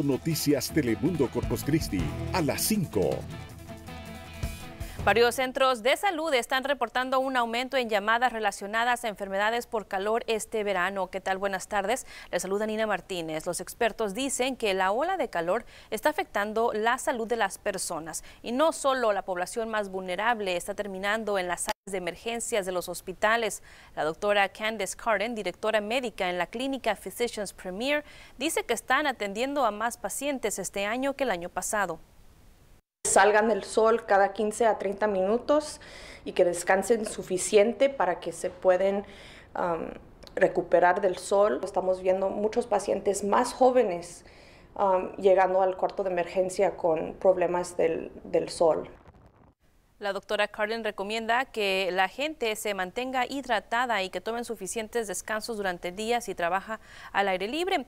Noticias Telemundo Corpus Christi a las 5. Varios centros de salud están reportando un aumento en llamadas relacionadas a enfermedades por calor este verano. ¿Qué tal? Buenas tardes. Les saluda Nina Martínez. Los expertos dicen que la ola de calor está afectando la salud de las personas y no solo la población más vulnerable está terminando en las de emergencias de los hospitales. La doctora Candace Carden, directora médica en la clínica Physicians Premier, dice que están atendiendo a más pacientes este año que el año pasado salgan del sol cada 15 a 30 minutos y que descansen suficiente para que se pueden recuperar del sol. Estamos viendo muchos pacientes más jóvenes llegando al cuarto de emergencia con problemas del, del sol. La doctora Carlin recomienda que la gente se mantenga hidratada y que tomen suficientes descansos durante días y trabaja al aire libre.